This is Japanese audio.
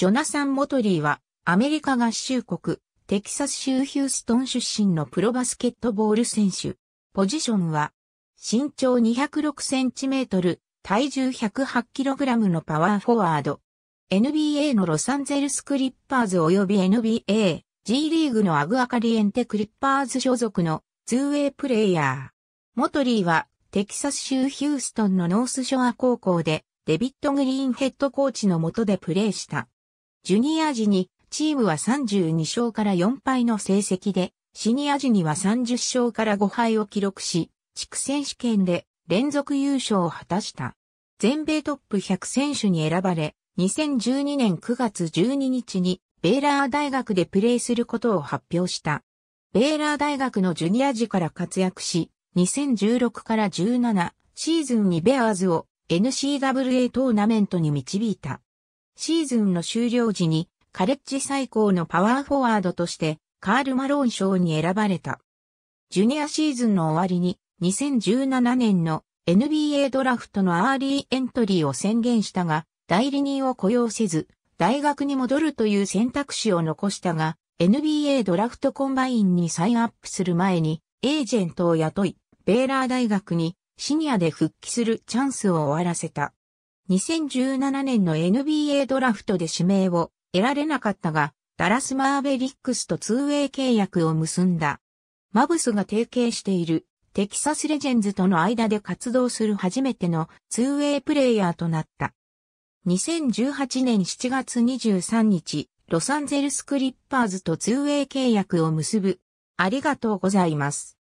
ジョナサン・モトリーは、アメリカ合衆国、テキサス州ヒューストン出身のプロバスケットボール選手。ポジションは、身長2 0 6センチメートル、体重 108kg のパワーフォワード。NBA のロサンゼルスクリッパーズ及び NBA、G リーグのアグアカリエンテクリッパーズ所属のツーウェイプレイヤー。モトリーは、テキサス州ヒューストンのノースショア高校で、デビッド・グリーンヘッドコーチの下でプレーした。ジュニア時にチームは32勝から4敗の成績で、シニア時には30勝から5敗を記録し、地区選手権で連続優勝を果たした。全米トップ100選手に選ばれ、2012年9月12日にベーラー大学でプレーすることを発表した。ベーラー大学のジュニア時から活躍し、2016から17シーズンにベアーズを n c w a トーナメントに導いた。シーズンの終了時にカレッジ最高のパワーフォワードとしてカール・マローン賞に選ばれた。ジュニアシーズンの終わりに2017年の NBA ドラフトのアーリーエントリーを宣言したが、代理人を雇用せず、大学に戻るという選択肢を残したが、NBA ドラフトコンバインにサインアップする前に、エージェントを雇い、ベーラー大学にシニアで復帰するチャンスを終わらせた。2017年の NBA ドラフトで指名を得られなかったが、ダラスマーベリックスとツーウェイ契約を結んだ。マブスが提携しているテキサスレジェンズとの間で活動する初めてのツーウェイプレイヤーとなった。2018年7月23日、ロサンゼルスクリッパーズとツーウェイ契約を結ぶ。ありがとうございます。